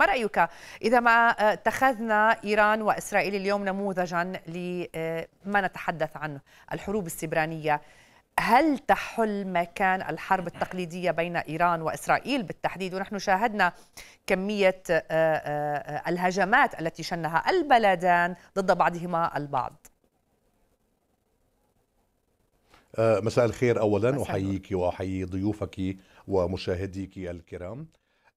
ما رأيك إذا ما آه، اتخذنا إيران وإسرائيل اليوم نموذجا لما آه، نتحدث عنه الحروب السبرانية هل تحل مكان الحرب التقليدية بين إيران وإسرائيل بالتحديد ونحن شاهدنا كمية آه، الهجمات التي شنها البلدان ضد بعضهما البعض مساء الخير اولا احييك واحيي ضيوفك ومشاهديك الكرام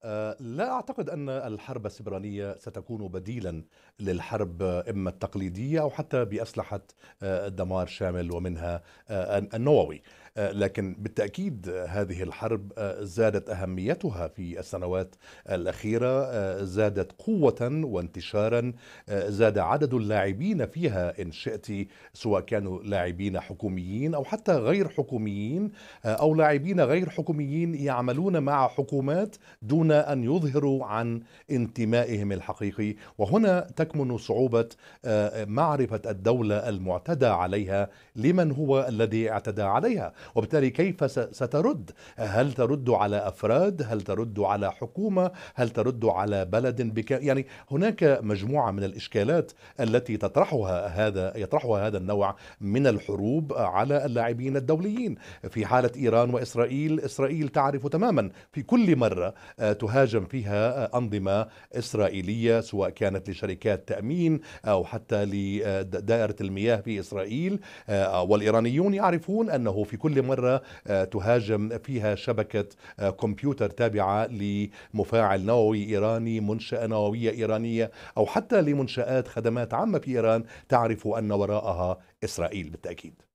آه، لا أعتقد أن الحرب السبرانية ستكون بديلا للحرب إما التقليدية أو حتى بأسلحة آه، دمار شامل ومنها آه، النووي لكن بالتأكيد هذه الحرب زادت أهميتها في السنوات الأخيرة زادت قوة وانتشارا زاد عدد اللاعبين فيها إن شئت سواء كانوا لاعبين حكوميين أو حتى غير حكوميين أو لاعبين غير حكوميين يعملون مع حكومات دون ان يظهروا عن انتمائهم الحقيقي وهنا تكمن صعوبه آه، معرفه الدوله المعتدى عليها لمن هو الذي اعتدى عليها وبالتالي كيف سترد هل ترد على افراد هل ترد على حكومه هل ترد على بلد بك يعني هناك مجموعه من الاشكالات التي تطرحها هذا يطرحها هذا النوع من الحروب على اللاعبين الدوليين في حاله ايران واسرائيل اسرائيل تعرف تماما في كل مره آه، تهاجم فيها أنظمة إسرائيلية سواء كانت لشركات تأمين أو حتى لدائرة المياه في إسرائيل آه، والإيرانيون يعرفون أنه في كل مرة آه، تهاجم فيها شبكة آه، كمبيوتر تابعة لمفاعل نووي إيراني منشأة نووية إيرانية أو حتى لمنشآت خدمات عامة في إيران تعرف أن وراءها إسرائيل بالتأكيد